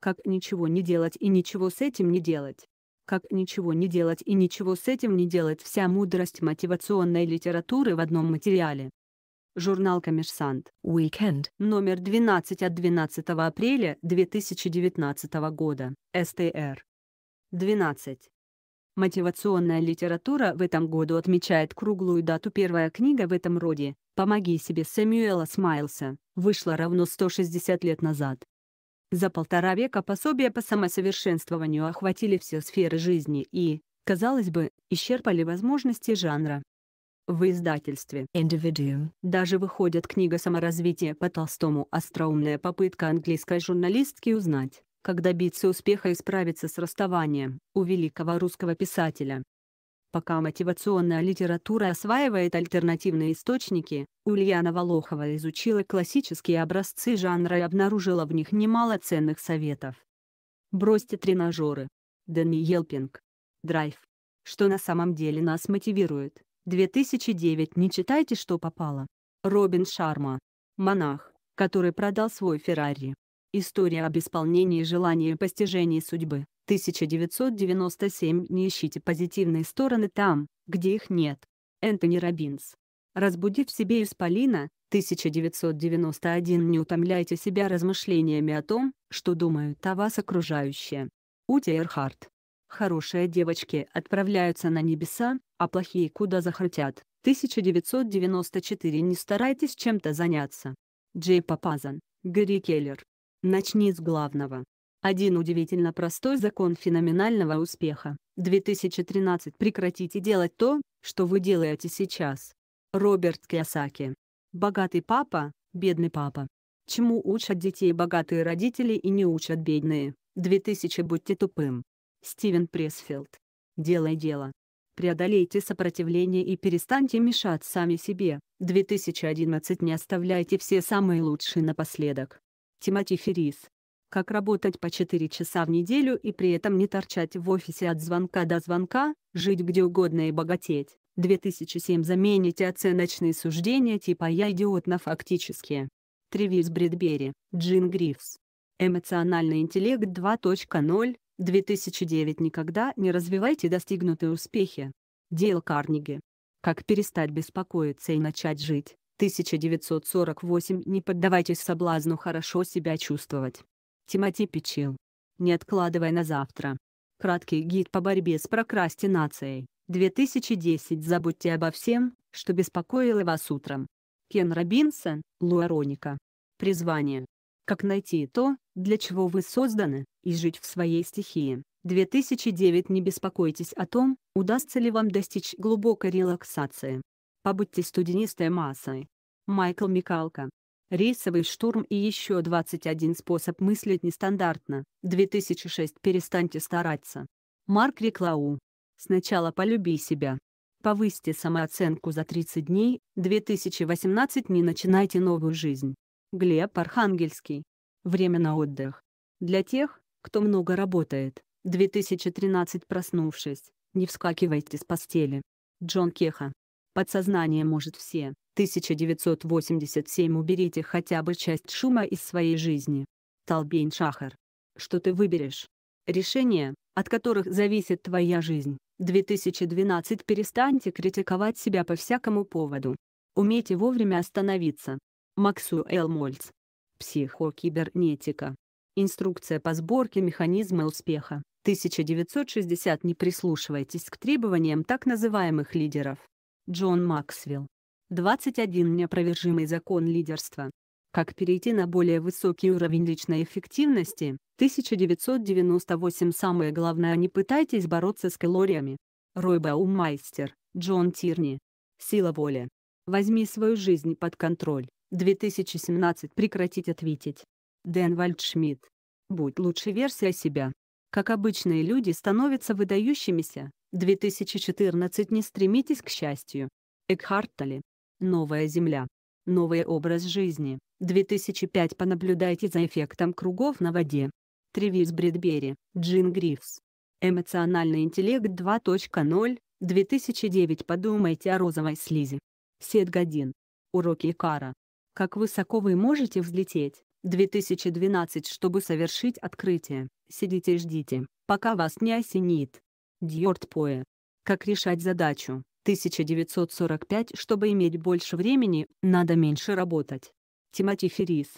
Как ничего не делать и ничего с этим не делать. Как ничего не делать и ничего с этим не делать. Вся мудрость мотивационной литературы в одном материале. Журнал «Коммерсант». Уикенд. Номер 12 от 12 апреля 2019 года. СТР. 12. Мотивационная литература в этом году отмечает круглую дату первая книга в этом роде «Помоги себе» Сэмюэла Смайлса, вышла равно 160 лет назад. За полтора века пособия по самосовершенствованию охватили все сферы жизни и, казалось бы, исчерпали возможности жанра. В издательстве Individuum даже выходит книга саморазвития по Толстому «Остроумная попытка английской журналистки узнать, как добиться успеха и справиться с расставанием» у великого русского писателя. Пока мотивационная литература осваивает альтернативные источники, Ульяна Волохова изучила классические образцы жанра и обнаружила в них немало ценных советов. Бросьте тренажеры. Дэнни Пинг. Драйв. Что на самом деле нас мотивирует? 2009 Не читайте, что попало. Робин Шарма. Монах, который продал свой Феррари. История об исполнении желания и постижении судьбы. 1997 «Не ищите позитивные стороны там, где их нет». Энтони Робинс. Разбудив в себе Исполина, 1991 «Не утомляйте себя размышлениями о том, что думают о вас окружающие». Ути Эрхарт. Хорошие девочки отправляются на небеса, а плохие куда захотят. 1994 Не старайтесь чем-то заняться. Джей Папазан, Гэри Келлер. Начни с главного. Один удивительно простой закон феноменального успеха. 2013 Прекратите делать то, что вы делаете сейчас. Роберт Киосаки. Богатый папа, бедный папа. Чему учат детей богатые родители и не учат бедные. 2000 Будьте тупым. Стивен Пресфилд. Делай дело. Преодолейте сопротивление и перестаньте мешать сами себе. 2011 Не оставляйте все самые лучшие напоследок. Тимати Феррис как работать по 4 часа в неделю и при этом не торчать в офисе от звонка до звонка, жить где угодно и богатеть. 2007 замените оценочные суждения типа «я идиот» на фактические. Тревис Бредбери, Джин Грифс. Эмоциональный интеллект 2.0, 2009 Никогда не развивайте достигнутые успехи. Дел Карниги. Как перестать беспокоиться и начать жить. 1948 Не поддавайтесь соблазну хорошо себя чувствовать. Тимати Печил. Не откладывай на завтра. Краткий гид по борьбе с прокрастинацией. 2010. Забудьте обо всем, что беспокоило вас утром. Кен Робинсон, Луароника. Призвание. Как найти то, для чего вы созданы, и жить в своей стихии. 2009. Не беспокойтесь о том, удастся ли вам достичь глубокой релаксации. Побудьте студенистой массой. Майкл Микалка. Рейсовый штурм и еще 21 способ мыслить нестандартно. 2006. Перестаньте стараться. Марк Реклау. Сначала полюби себя. Повысьте самооценку за 30 дней. 2018. Не начинайте новую жизнь. Глеб Архангельский. Время на отдых. Для тех, кто много работает. 2013. Проснувшись, не вскакивайте с постели. Джон Кеха. Подсознание может все, 1987 уберите хотя бы часть шума из своей жизни. Талбейн Шахар. Что ты выберешь? Решения, от которых зависит твоя жизнь. 2012 Перестаньте критиковать себя по всякому поводу. Умейте вовремя остановиться. Максу Элмольц. Психокибернетика. Инструкция по сборке механизма успеха. 1960 Не прислушивайтесь к требованиям так называемых лидеров. Джон Максвелл. 21 неопровержимый закон лидерства. Как перейти на более высокий уровень личной эффективности? 1998 Самое главное не пытайтесь бороться с калориями. Рой Баумайстер, Джон Тирни. Сила воли. Возьми свою жизнь под контроль. 2017 Прекратить ответить. Дэн Вальдшмидт. Будь лучшей версией себя. Как обычные люди становятся выдающимися. 2014 Не стремитесь к счастью. Экхарт Толли. Новая Земля. Новый образ жизни. 2005 Понаблюдайте за эффектом кругов на воде. Тревис Бредбери, Джин Грифс. Эмоциональный интеллект 2.0, 2009 Подумайте о розовой слизи. Сет Годин. Уроки Кара. Как высоко вы можете взлететь. 2012 Чтобы совершить открытие, сидите и ждите, пока вас не осенит. Дьорт Поэ. Как решать задачу, 1945, чтобы иметь больше времени, надо меньше работать. Тимоти Феррис.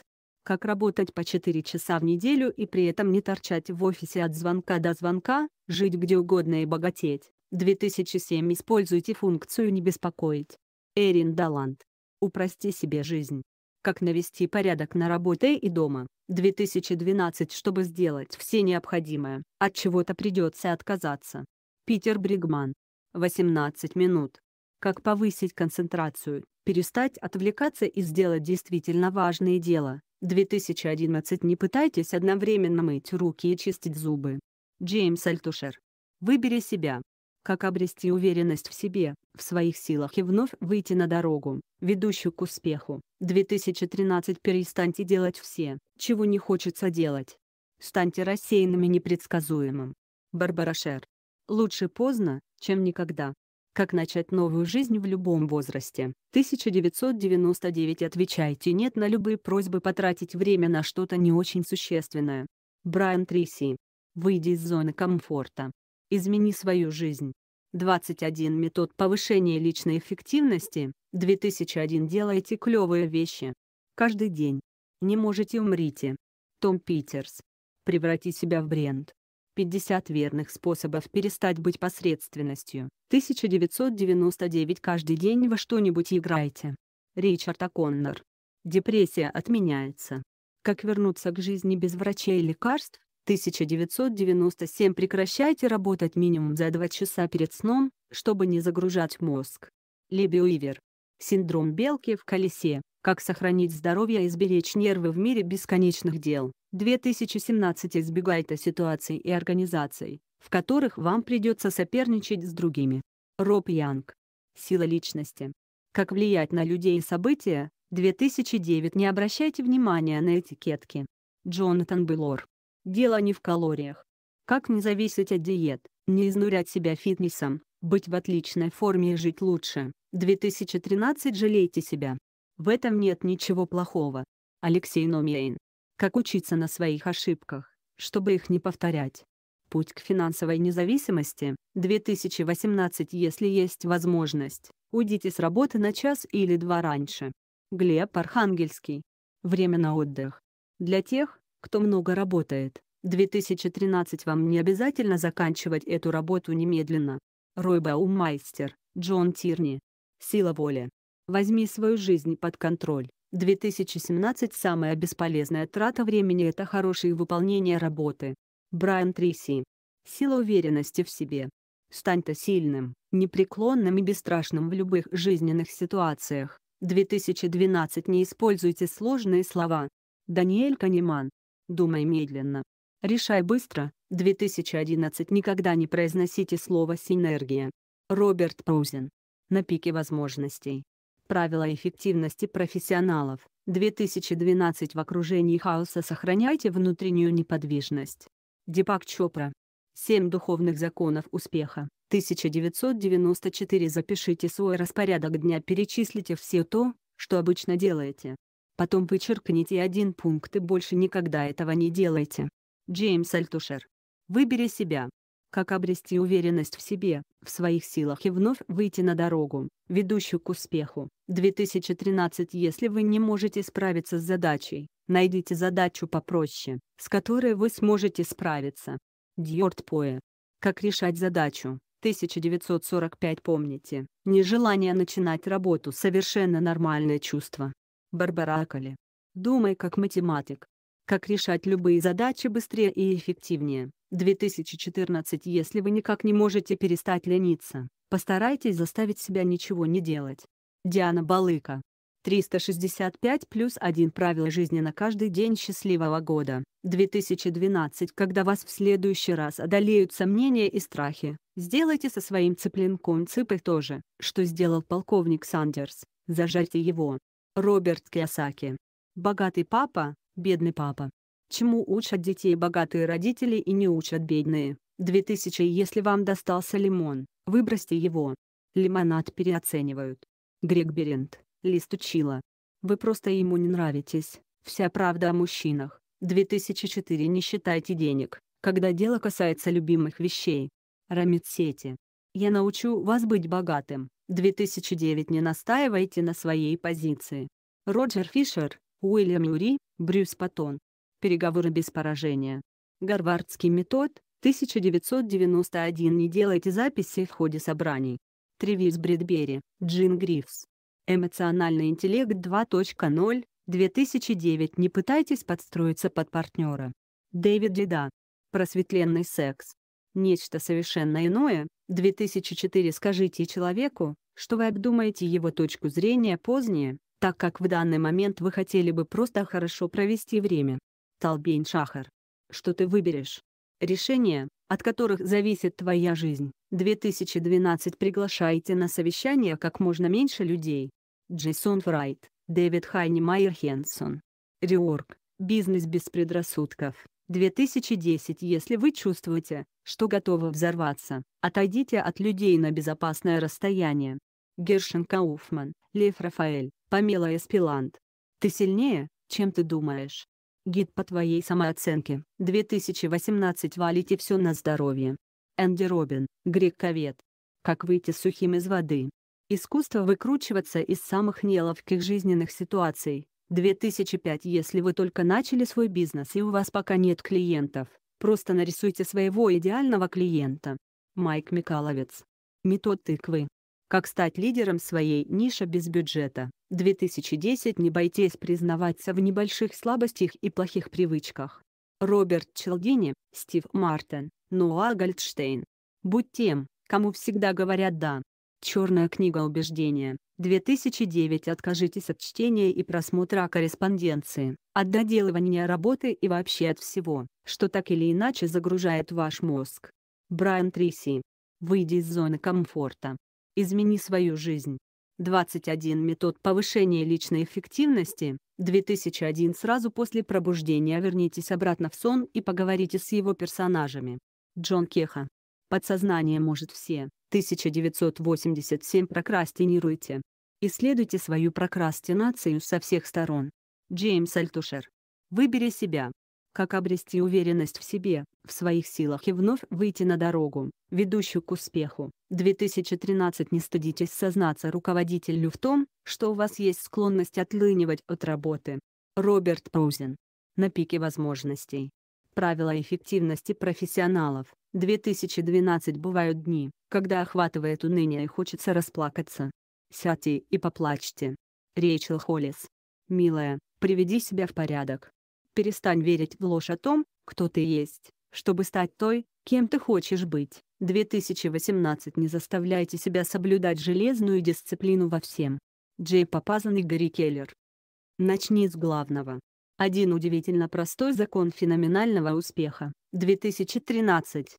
Как работать по 4 часа в неделю и при этом не торчать в офисе от звонка до звонка, жить где угодно и богатеть. 2007 Используйте функцию «Не беспокоить». Эрин Даланд. Упрости себе жизнь. Как навести порядок на работе и дома. 2012 Чтобы сделать все необходимое, от чего-то придется отказаться. Питер Бригман. 18 минут. Как повысить концентрацию, перестать отвлекаться и сделать действительно важное дело. 2011 Не пытайтесь одновременно мыть руки и чистить зубы. Джеймс Альтушер. Выбери себя. Как обрести уверенность в себе, в своих силах и вновь выйти на дорогу, ведущую к успеху. 2013 Перестаньте делать все, чего не хочется делать. Станьте рассеянным и непредсказуемым. Барбара Шер. Лучше поздно, чем никогда. Как начать новую жизнь в любом возрасте? 1999 Отвечайте «нет» на любые просьбы потратить время на что-то не очень существенное. Брайан Трисси. Выйди из зоны комфорта. Измени свою жизнь. 21 метод повышения личной эффективности, 2001 делайте клевые вещи. Каждый день. Не можете умрите. Том Питерс. Преврати себя в бренд. 50 верных способов перестать быть посредственностью. 1999 Каждый день во что-нибудь играйте. Ричард О'Коннор. Депрессия отменяется. Как вернуться к жизни без врачей и лекарств? 1997 Прекращайте работать минимум за 2 часа перед сном, чтобы не загружать мозг. Либи Уивер. Синдром белки в колесе. Как сохранить здоровье и сберечь нервы в мире бесконечных дел. 2017 избегайте ситуаций и организаций, в которых вам придется соперничать с другими. Роб Янг. Сила личности. Как влиять на людей и события. 2009 Не обращайте внимания на этикетки. Джонатан Беллор. Дело не в калориях. Как не зависеть от диет, не изнурять себя фитнесом, быть в отличной форме и жить лучше. 2013 Жалейте себя. В этом нет ничего плохого. Алексей Номейн. Как учиться на своих ошибках, чтобы их не повторять? Путь к финансовой независимости, 2018 Если есть возможность, уйдите с работы на час или два раньше. Глеб Архангельский. Время на отдых. Для тех, кто много работает, 2013 вам не обязательно заканчивать эту работу немедленно. Рой Баумайстер, Джон Тирни. Сила воли. Возьми свою жизнь под контроль. 2017 самая бесполезная трата времени – это хорошее выполнение работы. Брайан Триси. Сила уверенности в себе. Стань-то сильным, непреклонным и бесстрашным в любых жизненных ситуациях. 2012 Не используйте сложные слова. Даниэль Канеман. Думай медленно. Решай быстро. 2011 Никогда не произносите слово «синергия». Роберт Паузен. На пике возможностей. Правила эффективности профессионалов. 2012 в окружении хаоса сохраняйте внутреннюю неподвижность. Дипак Чопра. 7 духовных законов успеха. 1994 Запишите свой распорядок дня, перечислите все то, что обычно делаете. Потом вычеркните один пункт и больше никогда этого не делайте. Джеймс Альтушер. Выбери себя как обрести уверенность в себе, в своих силах и вновь выйти на дорогу, ведущую к успеху. 2013 Если вы не можете справиться с задачей, найдите задачу попроще, с которой вы сможете справиться. Дьорд Пое. Как решать задачу. 1945 Помните, нежелание начинать работу совершенно нормальное чувство. Барбара Акали. Думай как математик. Как решать любые задачи быстрее и эффективнее. 2014 Если вы никак не можете перестать лениться, постарайтесь заставить себя ничего не делать. Диана Балыка. 365 плюс 1 правило жизни на каждый день счастливого года. 2012 Когда вас в следующий раз одолеют сомнения и страхи, сделайте со своим цыпленком цыпой то же, что сделал полковник Сандерс, зажарьте его. Роберт Киосаки. Богатый папа, бедный папа чему учат детей богатые родители и не учат бедные. 2000 Если вам достался лимон, выбросьте его. Лимонад переоценивают. Грег Берент, лист учила. Вы просто ему не нравитесь. Вся правда о мужчинах. 2004 Не считайте денег, когда дело касается любимых вещей. Рамит Сети. Я научу вас быть богатым. 2009 Не настаивайте на своей позиции. Роджер Фишер, Уильям Юри, Брюс Патон. Переговоры без поражения. Гарвардский метод, 1991 Не делайте записи в ходе собраний. Тревис Бредбери. Джин Грифс. Эмоциональный интеллект 2.0, 2009 Не пытайтесь подстроиться под партнера. Дэвид Лида. Просветленный секс. Нечто совершенно иное, 2004 Скажите человеку, что вы обдумаете его точку зрения позднее, так как в данный момент вы хотели бы просто хорошо провести время. Талбейн Шахер. Что ты выберешь? Решения, от которых зависит твоя жизнь. 2012 приглашайте на совещание как можно меньше людей. Джейсон Фрайт, Дэвид Хайни, Майер Хенсон. Реорг. Бизнес без предрассудков. 2010 Если вы чувствуете, что готовы взорваться, отойдите от людей на безопасное расстояние. Гершин Кауфман, Лев Рафаэль, Памела Эспилант. Ты сильнее, чем ты думаешь. Гид по твоей самооценке. 2018 валите все на здоровье. Энди Робин, Грег Ковет. Как выйти сухим из воды. Искусство выкручиваться из самых неловких жизненных ситуаций. 2005 Если вы только начали свой бизнес и у вас пока нет клиентов, просто нарисуйте своего идеального клиента. Майк Микаловец. Метод тыквы. Как стать лидером своей ниши без бюджета. 2010 «Не бойтесь признаваться в небольших слабостях и плохих привычках». Роберт Челдини, Стив Мартин, Нуа Гольдштейн. «Будь тем, кому всегда говорят «да». Черная книга убеждения. 2009 Откажитесь от чтения и просмотра корреспонденции, от доделывания работы и вообще от всего, что так или иначе загружает ваш мозг. Брайан Триси. Выйди из зоны комфорта. Измени свою жизнь. 21 метод повышения личной эффективности, 2001 сразу после пробуждения вернитесь обратно в сон и поговорите с его персонажами. Джон Кеха. Подсознание может все. 1987 прокрастинируйте. Исследуйте свою прокрастинацию со всех сторон. Джеймс Альтушер. Выбери себя как обрести уверенность в себе, в своих силах и вновь выйти на дорогу, ведущую к успеху. 2013 Не стыдитесь сознаться руководителю в том, что у вас есть склонность отлынивать от работы. Роберт Паузен На пике возможностей. Правила эффективности профессионалов. 2012 бывают дни, когда охватывает уныние и хочется расплакаться. Сядьте и поплачьте. Рейчел Холлис. Милая, приведи себя в порядок. Перестань верить в ложь о том, кто ты есть, чтобы стать той, кем ты хочешь быть. 2018 Не заставляйте себя соблюдать железную дисциплину во всем. Джей Папазан и Гарри Келлер. Начни с главного. Один удивительно простой закон феноменального успеха. 2013.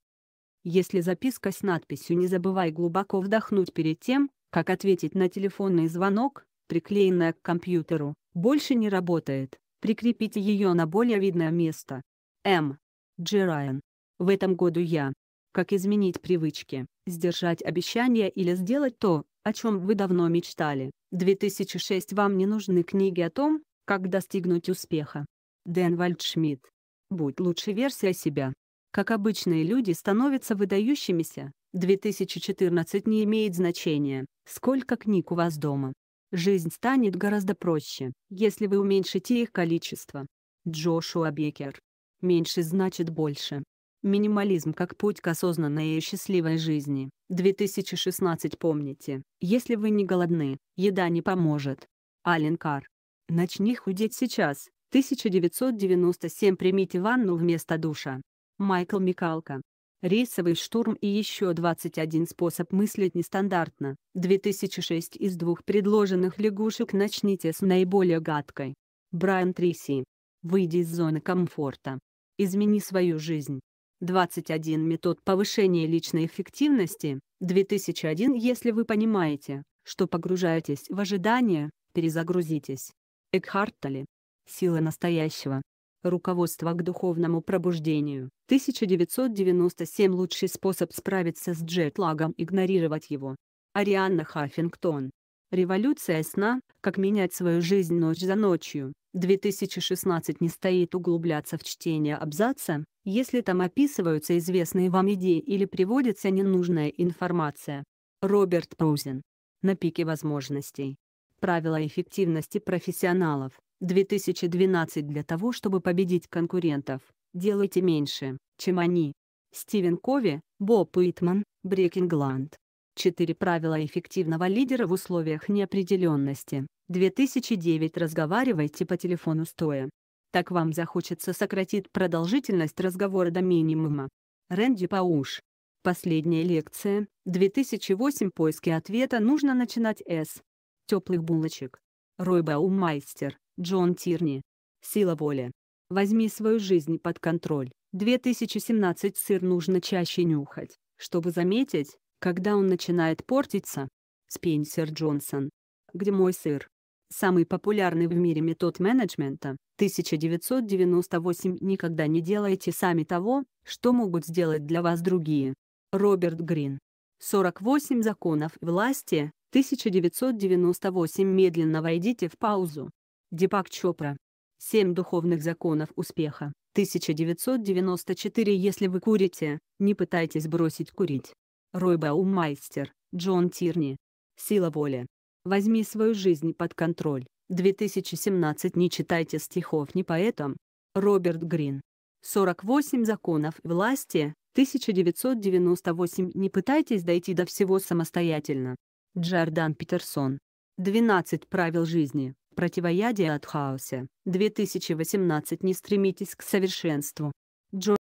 Если записка с надписью «Не забывай глубоко вдохнуть перед тем, как ответить на телефонный звонок», приклеенная к компьютеру, больше не работает, Прикрепите ее на более видное место. М. Дж. Райан. В этом году я. Как изменить привычки, сдержать обещания или сделать то, о чем вы давно мечтали. 2006 вам не нужны книги о том, как достигнуть успеха. Дэн Вальдшмидт. Будь лучшей версией себя. Как обычные люди становятся выдающимися, 2014 не имеет значения, сколько книг у вас дома. Жизнь станет гораздо проще, если вы уменьшите их количество. Джошуа Бекер. Меньше значит больше. Минимализм как путь к осознанной и счастливой жизни. 2016 помните, если вы не голодны, еда не поможет. Ален Кар. Начни худеть сейчас. 1997 примите ванну вместо душа. Майкл Микалка. Рейсовый штурм и еще 21 способ мыслить нестандартно. 2006 из двух предложенных лягушек начните с наиболее гадкой. Брайан Триси. Выйди из зоны комфорта. Измени свою жизнь. 21 метод повышения личной эффективности. 2001 Если вы понимаете, что погружаетесь в ожидание, перезагрузитесь. Экхарт Толле. Сила настоящего. Руководство к духовному пробуждению. 1997 лучший способ справиться с джетлагом – игнорировать его. Арианна Хаффингтон. Революция сна, как менять свою жизнь ночь за ночью. 2016 не стоит углубляться в чтение абзаца, если там описываются известные вам идеи или приводится ненужная информация. Роберт Проузен. На пике возможностей. Правила эффективности профессионалов. 2012 для того, чтобы победить конкурентов, делайте меньше, чем они. Стивен Кови, Боб Уитман, Брекингланд. Четыре правила эффективного лидера в условиях неопределенности. 2009 Разговаривайте по телефону стоя. Так вам захочется сократить продолжительность разговора до минимума. Рэнди Пауш. Последняя лекция, 2008 Поиски ответа нужно начинать с теплых булочек. Рой Баумайстер, Джон Тирни. Сила воли. Возьми свою жизнь под контроль. 2017 Сыр нужно чаще нюхать, чтобы заметить, когда он начинает портиться. Спенсер Джонсон. Где мой сыр? Самый популярный в мире метод менеджмента, 1998 Никогда не делайте сами того, что могут сделать для вас другие. Роберт Грин. 48 законов власти, 1998 «Медленно войдите в паузу». Дипак Чопра. 7 духовных законов успеха». 1994 «Если вы курите, не пытайтесь бросить курить». Рой Баумайстер, Джон Тирни. «Сила воли. Возьми свою жизнь под контроль». 2017 «Не читайте стихов не поэтам». Роберт Грин. 48 законов власти, 1998 «Не пытайтесь дойти до всего самостоятельно». Джордан Питерсон. 12 правил жизни. Противоядие от хаоса. 2018 Не стремитесь к совершенству. Джо